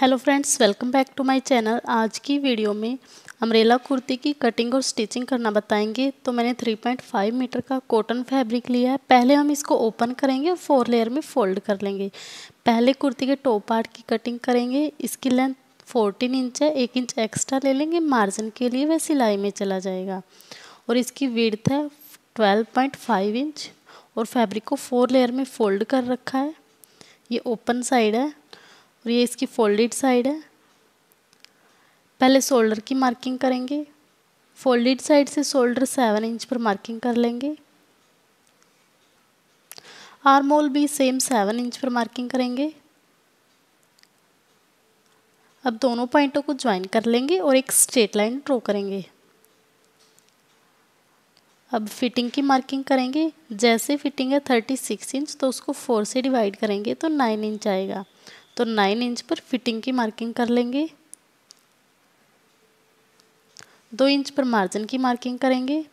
hello friends welcome back to my channel आज की video में अमरेला कुर्ती की कटिंग और स्टिचिंग करना बताएंगे तो मैंने 3.5 मीटर का कॉटन फैब्रिक लिया है पहले हम इसको ओपन करेंगे और फोर लेयर में फोल्ड कर लेंगे पहले कुर्ती के टॉप पार्ट की कटिंग करेंगे इसकी लेंथ 14 इंच है एक इंच एक्स्ट्रा ले लेंगे मार्जिन के लिए वह सिलाई में चला जाएगा और इसकी विर्थ है ट्वेल्व इंच और फैब्रिक को फोर लेयर में फोल्ड कर रखा है ये ओपन साइड है और ये इसकी फोल्डेड साइड है पहले शोल्डर की मार्किंग करेंगे फोल्डेड साइड से शोल्डर सेवन इंच पर मार्किंग कर लेंगे आर्म होल भी सेम सेवन इंच पर मार्किंग करेंगे अब दोनों पॉइंटों को ज्वाइन कर लेंगे और एक स्ट्रेट लाइन ड्रॉ करेंगे अब फिटिंग की मार्किंग करेंगे जैसे फिटिंग है थर्टी सिक्स इंच तो उसको फोर से डिवाइड करेंगे तो नाइन इंच आएगा तो नाइन इंच पर फिटिंग की मार्किंग कर लेंगे दो इंच पर मार्जिन की मार्किंग करेंगे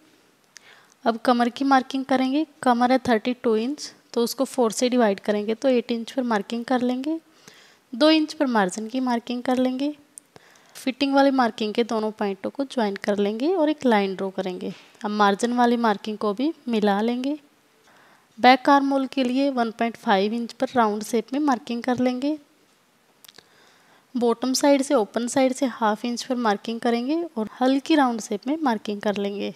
अब कमर की मार्किंग करेंगे कमर है थर्टी टू इंच तो उसको फोर से डिवाइड करेंगे तो एट इंच पर मार्किंग कर लेंगे दो इंच पर मार्जिन की मार्किंग कर लेंगे फिटिंग वाली मार्किंग के दोनों पॉइंटों को ज्वाइन कर लेंगे और एक लाइन ड्रॉ करेंगे अब मार्जिन वाली मार्किंग को भी मिला लेंगे बैक आर्म होल के लिए 1.5 इंच पर राउंड शेप में मार्किंग कर लेंगे बॉटम साइड से ओपन साइड से हाफ इंच पर मार्किंग करेंगे और हल्की राउंड शेप में मार्किंग कर लेंगे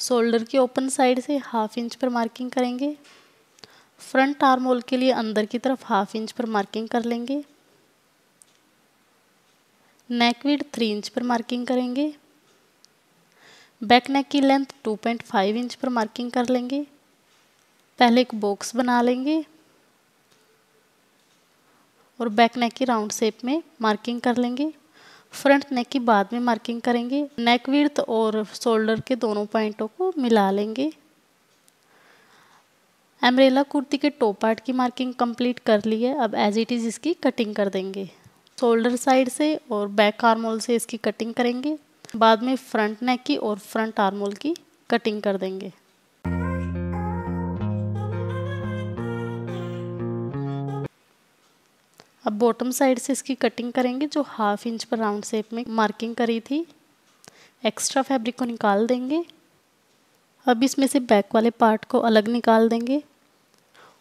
शोल्डर की ओपन साइड से हाफ इंच पर मार्किंग करेंगे फ्रंट आर्म होल के लिए अंदर की तरफ हाफ इंच पर मार्किंग कर लेंगे नेक विड थ्री इंच पर मार्किंग करेंगे बैक नेक की length two point five inch पर मार्किंग कर लेंगे पहले एक बॉक्स बना लेंगे और बैक नेक की राउंड शेप में मार्किंग कर लेंगे फ्रंट नेक की बाद में मार्किंग करेंगे नेक विर्थ और शोल्डर के दोनों पॉइंटों को मिला लेंगे एमरेला कुर्ती के टॉप पार्ट की मार्किंग कंप्लीट कर ली है अब एज इट इज़ इसकी कटिंग कर देंगे शोल्डर साइड से और बैक आर्मोल से इसकी कटिंग करेंगे बाद में फ्रंट नेक की और फ्रंट आर्मोल की कटिंग कर देंगे अब बॉटम साइड से इसकी कटिंग करेंगे जो हाफ इंच पर राउंड शेप में मार्किंग करी थी एक्स्ट्रा फैब्रिक को निकाल देंगे अब इसमें से बैक वाले पार्ट को अलग निकाल देंगे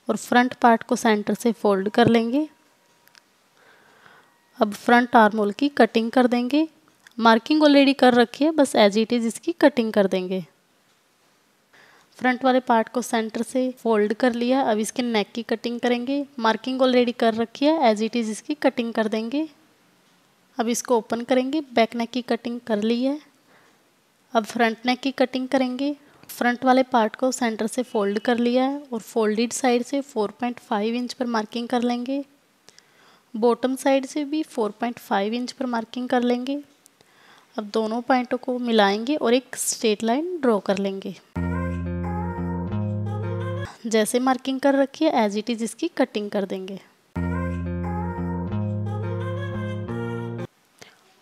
और फ्रंट पार्ट को सेंटर से फोल्ड कर लेंगे अब फ्रंट आर्मोल की कटिंग कर देंगे मार्किंग ऑलरेडी कर रखी है बस एज इट इज़ इसकी कटिंग कर देंगे फ्रंट वाले पार्ट को सेंटर से फोल्ड कर लिया अब इसके नेक की कटिंग करेंगे मार्किंग ऑलरेडी कर रखी है एज इट इज़ इसकी कटिंग कर देंगे अब इसको ओपन करेंगे बैक नेक की कटिंग कर ली है अब फ्रंट नेक की कटिंग करेंगे फ्रंट वाले पार्ट को सेंटर से फोल्ड कर लिया है और फोल्डेड साइड से 4.5 इंच पर मार्किंग कर लेंगे बॉटम साइड से भी 4.5 इंच पर मार्किंग कर लेंगे अब दोनों पॉइंटों को मिलाएंगे और एक स्ट्रेट लाइन ड्रॉ कर लेंगे जैसे मार्किंग कर रखी है एज इट इज़ इसकी कटिंग कर देंगे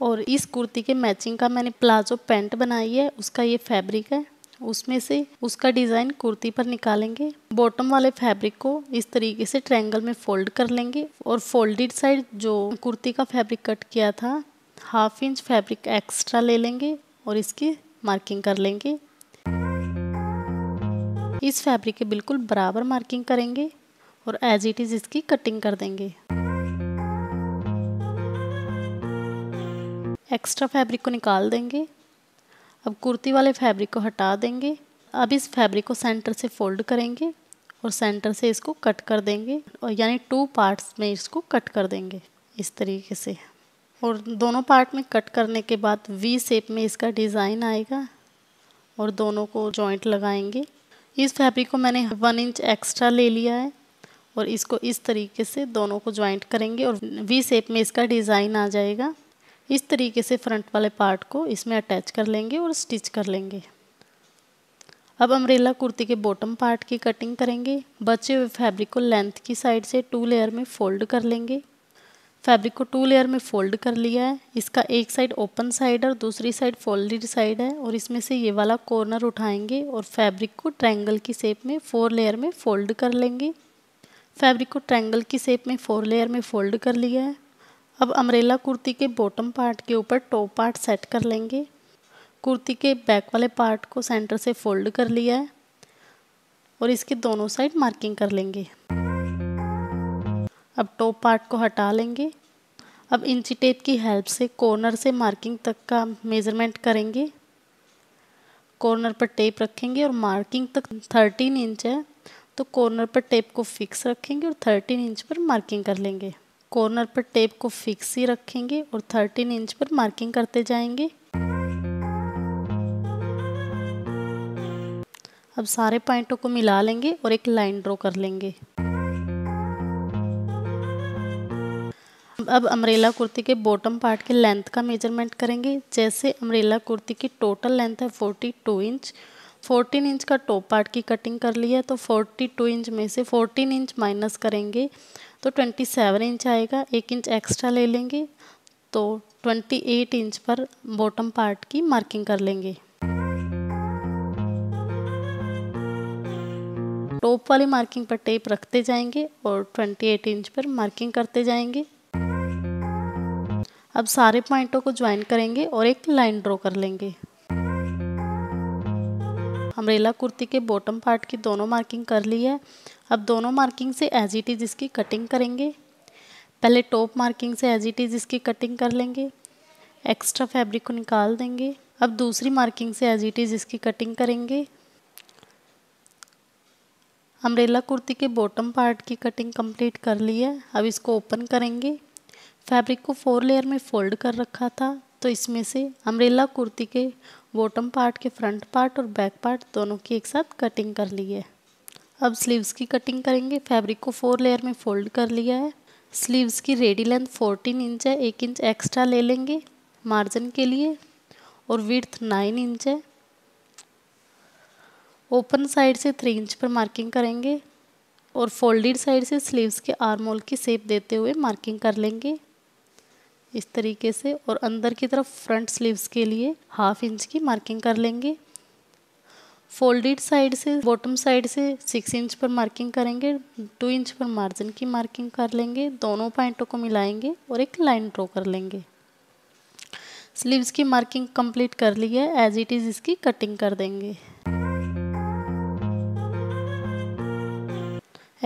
और इस कुर्ती के मैचिंग का मैंने प्लाजो पैंट बनाई है उसका ये फैब्रिक है उसमें से उसका डिज़ाइन कुर्ती पर निकालेंगे बॉटम वाले फैब्रिक को इस तरीके से ट्रायंगल में फोल्ड कर लेंगे और फोल्डेड साइड जो कुर्ती का फैब्रिक कट किया था हाफ इंच फैब्रिक एक्स्ट्रा ले लेंगे और इसकी मार्किंग कर लेंगे इस फैब्रिक के बिल्कुल बराबर मार्किंग करेंगे और एज इट इज़ इसकी कटिंग कर देंगे एक्स्ट्रा फैब्रिक को निकाल देंगे अब कुर्ती वाले फैब्रिक को हटा देंगे अब इस फैब्रिक को सेंटर से फोल्ड करेंगे और सेंटर से इसको कट कर देंगे और यानी टू पार्ट्स में इसको कट कर देंगे इस तरीके से और दोनों पार्ट में कट करने के बाद वी शेप में इसका डिज़ाइन आएगा और दोनों को जॉइंट लगाएंगे इस फैब्रिक को मैंने वन इंच एक्स्ट्रा ले लिया है और इसको इस तरीके से दोनों को ज्वाइंट करेंगे और वी शेप में इसका डिज़ाइन आ जाएगा इस तरीके से फ्रंट वाले पार्ट को इसमें अटैच कर लेंगे और स्टिच कर लेंगे अब अम्ब्रेला कुर्ती के बॉटम पार्ट की कटिंग करेंगे बचे हुए फैब्रिक को लेंथ की साइड से टू लेयर में फोल्ड कर लेंगे फैब्रिक को टू लेयर में फोल्ड कर लिया है इसका एक साइड ओपन साइड और दूसरी साइड फोल्डेड साइड है और इसमें से ये वाला कॉर्नर उठाएंगे और फैब्रिक को ट्रायंगल की शेप में फोर लेयर में फोल्ड कर लेंगे फैब्रिक को ट्रायंगल की शेप में फोर लेयर में फोल्ड कर लिया है अब अमरेला कुर्ती के बॉटम पार्ट के ऊपर टॉप पार्ट सेट कर लेंगे कुर्ती के बैक वाले पार्ट को सेंटर से फोल्ड कर लिया है और इसके दोनों साइड मार्किंग कर लेंगे अब टॉप पार्ट को हटा लेंगे अब इंची टेप की हेल्प से कॉर्नर से मार्किंग तक का मेज़रमेंट करेंगे कॉर्नर पर टेप रखेंगे और मार्किंग तक थर्टीन इंच है तो कॉर्नर पर टेप को फिक्स रखेंगे और थर्टीन इंच पर मार्किंग कर लेंगे कॉर्नर पर टेप को फिक्स ही रखेंगे और थर्टीन इंच पर मार्किंग करते जाएंगे अब सारे पॉइंटों को मिला लेंगे और एक लाइन ड्रॉ कर लेंगे अब अमरेला कुर्ती के बॉटम पार्ट के लेंथ का मेजरमेंट करेंगे जैसे अमरेला कुर्ती की टोटल लेंथ है forty two inch fourteen inch का टॉप पार्ट की कटिंग कर ली है तो फोर्टी टू इंच में से फोर्टीन इंच माइनस करेंगे तो ट्वेंटी सेवन इंच आएगा एक इंच एक्स्ट्रा ले लेंगे तो ट्वेंटी एट इंच पर बॉटम पार्ट की मार्किंग कर लेंगे टॉप वाली मार्किंग पर टेप रखते जाएंगे और 28 इंच पर मार्किंग करते जाएंगे अब सारे पॉइंटों को ज्वाइन करेंगे और एक लाइन ड्रॉ कर लेंगे अम्ब्रेला कुर्ती के बॉटम पार्ट की दोनों मार्किंग कर ली है अब दोनों मार्किंग से एज इट इज़ इसकी कटिंग करेंगे पहले टॉप मार्किंग से एज इट इज़ इसकी कटिंग कर लेंगे एक्स्ट्रा फैब्रिक को निकाल देंगे अब दूसरी मार्किंग से एज इट इज़ इसकी कटिंग करेंगे अम्ब्रेला कुर्ती के बॉटम पार्ट की कटिंग कंप्लीट कर ली है अब इसको ओपन करेंगे फैब्रिक को फोर लेयर में फोल्ड कर रखा था तो इसमें से अम्ब्रेला कुर्ती के बॉटम पार्ट के फ्रंट पार्ट और बैक पार्ट दोनों की एक साथ कटिंग कर ली है अब स्लीव्स की कटिंग करेंगे फैब्रिक को फोर लेयर में फोल्ड कर लिया है स्लीव्स की रेडी लेंथ 14 इंच है एक इंच एक्स्ट्रा ले लेंगे मार्जिन के लिए और विर्थ 9 इंच है ओपन साइड से 3 इंच पर मार्किंग करेंगे और फोल्डेड साइड से स्लीव्स के आर्मोल की सेप देते हुए मार्किंग कर लेंगे इस तरीके से और अंदर की तरफ फ्रंट स्लीव्स के लिए हाफ इंच की मार्किंग कर लेंगे फोल्डेड साइड से बॉटम साइड से सिक्स इंच पर मार्किंग करेंगे टू इंच पर मार्जिन की मार्किंग कर लेंगे दोनों पॉइंटों को मिलाएंगे और एक लाइन ड्रॉ कर लेंगे स्लीव्स की मार्किंग कंप्लीट कर ली है एज इट इज़ इसकी कटिंग कर देंगे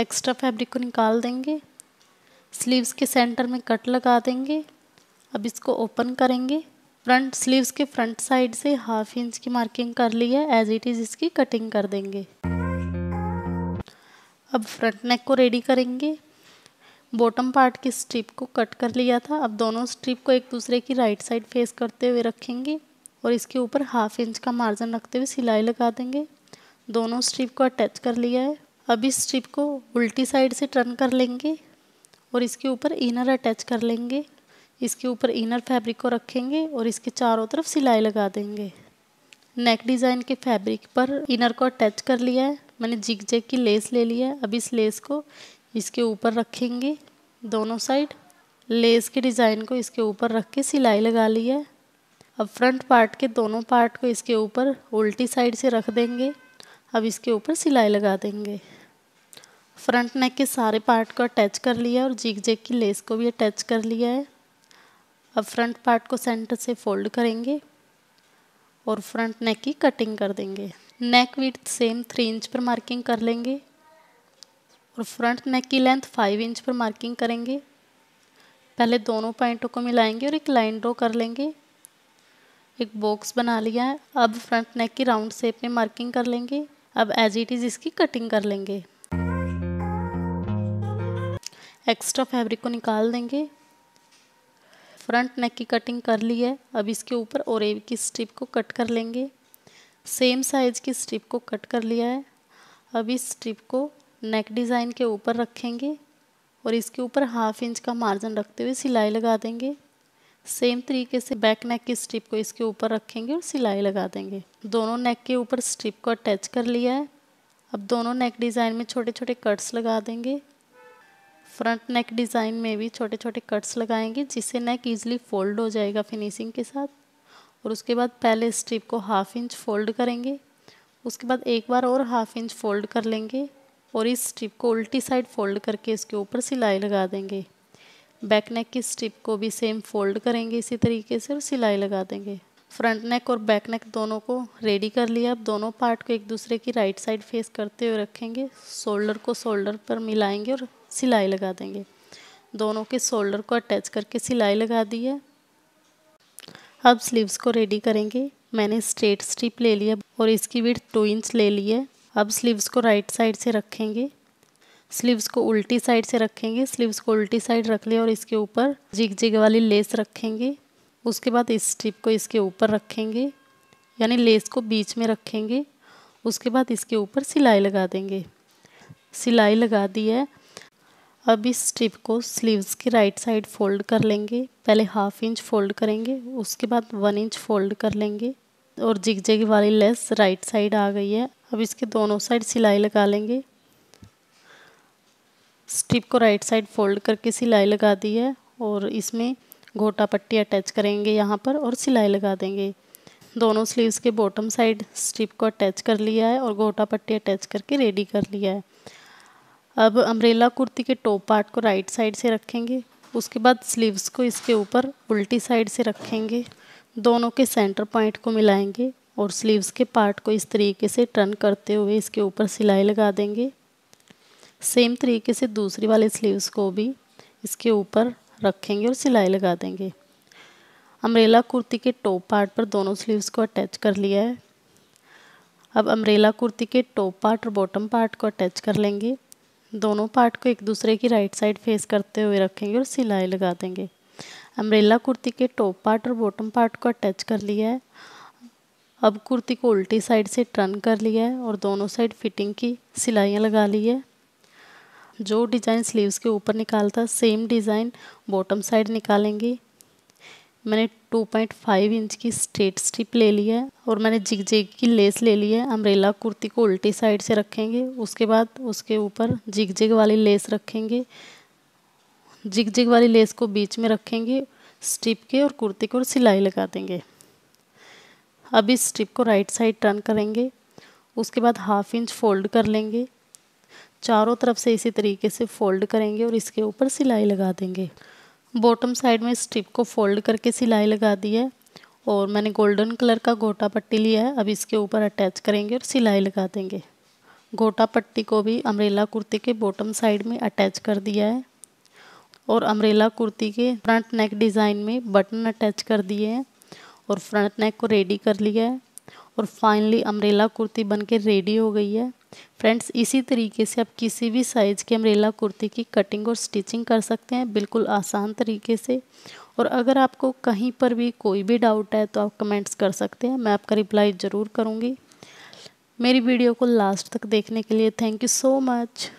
एक्स्ट्रा फैब्रिक को निकाल देंगे स्लीव्स के सेंटर में कट लगा देंगे अब इसको ओपन करेंगे फ्रंट स्लीव्स के फ्रंट साइड से हाफ इंच की मार्किंग कर ली है एज इट इज़ इसकी कटिंग कर देंगे अब फ्रंट नेक को रेडी करेंगे बॉटम पार्ट की स्ट्रिप को कट कर लिया था अब दोनों स्ट्रिप को एक दूसरे की राइट साइड फेस करते हुए रखेंगे और इसके ऊपर हाफ इंच का मार्जिन रखते हुए सिलाई लगा देंगे दोनों स्ट्रिप को अटैच कर लिया है अब इस स्ट्रिप को उल्टी साइड से टर्न कर लेंगे और इसके ऊपर इनर अटैच कर लेंगे इसके ऊपर इनर फैब्रिक को रखेंगे और इसके चारों तरफ सिलाई लगा देंगे नेक डिज़ाइन के फैब्रिक पर इनर को अटैच कर लिया है मैंने जिग जैग की लेस ले लिया है अब इस लेस को इसके ऊपर रखेंगे दोनों साइड लेस के डिज़ाइन को इसके ऊपर रख के सिलाई लगा ली है अब फ्रंट पार्ट के दोनों पार्ट को इसके ऊपर उल्टी साइड से रख देंगे अब इसके ऊपर सिलाई लगा देंगे फ्रंट नेक के सारे पार्ट को अटैच कर लिया और जिग जैग की लेस को भी अटैच कर लिया है अब फ्रंट पार्ट को सेंटर से फोल्ड करेंगे और फ्रंट नेक की कटिंग कर देंगे neck with same three inch पर मार्किंग कर लेंगे और फ्रंट नेक की लेंथ फाइव इंच पर मार्किंग करेंगे पहले दोनों पॉइंटों को मिलाएंगे और एक लाइन ड्रॉ कर लेंगे एक बॉक्स बना लिया है अब फ्रंट नेक की राउंड शेप में मार्किंग कर लेंगे अब एज इट इज़ इसकी कटिंग कर लेंगे एक्स्ट्रा फैब्रिक को निकाल देंगे फ्रंट नेक की कटिंग कर ली है अब इसके ऊपर और की स्ट्रिप को कट कर लेंगे सेम साइज़ की स्ट्रिप को कट कर लिया है अब इस स्ट्रिप को नेक डिज़ाइन के ऊपर रखेंगे और इसके ऊपर हाफ इंच का मार्जिन रखते हुए सिलाई लगा देंगे सेम तरीके से बैक नेक की स्ट्रिप को इसके ऊपर रखेंगे और सिलाई लगा देंगे दोनों नेक के ऊपर स्ट्रिप को अटैच कर लिया है अब दोनों नेक डिज़ाइन में छोटे छोटे कट्स लगा देंगे फ्रंट नेक डिज़ाइन में भी छोटे छोटे कट्स लगाएंगे जिससे नेक ईजिली फोल्ड हो जाएगा फिनिशिंग के साथ और उसके बाद पहले स्ट्रिप को हाफ इंच फोल्ड करेंगे उसके बाद एक बार और हाफ इंच फोल्ड कर लेंगे और इस स्ट्रिप को उल्टी साइड फोल्ड करके इसके ऊपर सिलाई लगा देंगे बैक नेक की स्ट्रिप को भी सेम फोल्ड करेंगे इसी तरीके से और सिलाई लगा देंगे फ्रंट नेक और बैक नेक दोनों को रेडी कर लिया अब दोनों पार्ट को एक दूसरे की राइट साइड फेस करते हुए रखेंगे शोल्डर को शोल्डर पर मिलाएंगे और सिलाई लगा देंगे दोनों के शोल्डर को अटैच करके सिलाई लगा दी है अब स्लीव्स को रेडी करेंगे मैंने स्ट्रेट स्ट्रिप ले लिया और इसकी विड्थ टू इंच ले ली है अब स्लीव्स को राइट साइड से रखेंगे स्लीव्स को उल्टी साइड से रखेंगे स्लीव्स को उल्टी साइड रख लिया और इसके ऊपर जिग जिग वाली लेस रखेंगे उसके बाद इस स्ट्रिप को इसके ऊपर रखेंगे यानी लेस को बीच में रखेंगे उसके बाद इसके ऊपर सिलाई लगा देंगे सिलाई लगा दी है अब इस स्ट्रिप को स्लीव्स की राइट साइड फोल्ड कर लेंगे पहले हाफ इंच फोल्ड करेंगे उसके बाद वन इंच फोल्ड कर लेंगे और जिग जग वाली लेस राइट साइड आ गई है अब इसके दोनों साइड सिलाई लगा लेंगे स्ट्रिप को राइट साइड फोल्ड करके सिलाई लगा दी है और इसमें घोटा पट्टी अटैच करेंगे यहाँ पर और सिलाई लगा देंगे दोनों स्लीव्स के बॉटम साइड स्ट्रिप को अटैच कर लिया है और घोटा पट्टी अटैच करके रेडी कर लिया है अब अम्ब्रेला कुर्ती के टॉप पार्ट को राइट साइड से रखेंगे उसके बाद स्लीव्स को इसके ऊपर उल्टी साइड से रखेंगे दोनों के सेंटर पॉइंट को मिलाएंगे और स्लीव्स के पार्ट को इस तरीके से टर्न करते हुए इसके ऊपर सिलाई लगा देंगे सेम तरीके से दूसरी वाले स्लीव्स को भी इसके ऊपर रखेंगे और सिलाई लगा देंगे अम्ब्रेला कुर्ती के टॉप पार्ट पर दोनों स्लीव्स को अटैच कर लिया है अब अम्ब्रेला कुर्ती के टॉप पार्ट और बॉटम पार्ट को अटैच कर लेंगे दोनों पार्ट को एक दूसरे की राइट साइड फेस करते हुए रखेंगे और सिलाई लगा देंगे अम्ब्रेला कुर्ती के टॉप पार्ट और बॉटम पार्ट को अटैच कर लिया है अब कुर्ती को उल्टी साइड से टर्न कर लिया है और दोनों साइड फिटिंग की सिलाइयाँ लगा ली है जो डिज़ाइन स्लीव्स के ऊपर निकालता सेम डिज़ाइन बॉटम साइड निकालेंगी मैंने 2.5 इंच की स्ट्रेट स्ट्रिप ले ली है और मैंने जिग जिग की लेस ले ली है अम्ब्रेला कुर्ती को उल्टी साइड से रखेंगे उसके बाद उसके ऊपर जिग जिग वाली लेस रखेंगे जिग जिग वाली लेस को बीच में रखेंगे स्ट्रिप के और कुर्ती को और सिलाई लगा देंगे अब इस स्ट्रिप को राइट साइड टर्न करेंगे उसके बाद हाफ इंच फोल्ड कर लेंगे चारों तरफ से इसी तरीके से फोल्ड करेंगे और इसके ऊपर सिलाई लगा देंगे बॉटम साइड में स्टिप को फोल्ड करके सिलाई लगा दी है और मैंने गोल्डन कलर का गोटा पट्टी लिया है अब इसके ऊपर अटैच करेंगे और सिलाई लगा देंगे गोटा पट्टी को भी अमरेला कुर्ती के बॉटम साइड में अटैच कर दिया है और अमरेला कुर्ती के फ्रंट नेक डिज़ाइन में बटन अटैच कर दिए हैं और फ्रंट नेक को रेडी कर लिया है और फाइनली अम्ब्रेला कुर्ती बनके रेडी हो गई है फ्रेंड्स इसी तरीके से आप किसी भी साइज़ के अम्ब्रेला कुर्ती की कटिंग और स्टिचिंग कर सकते हैं बिल्कुल आसान तरीके से और अगर आपको कहीं पर भी कोई भी डाउट है तो आप कमेंट्स कर सकते हैं मैं आपका रिप्लाई ज़रूर करूँगी मेरी वीडियो को लास्ट तक देखने के लिए थैंक यू सो मच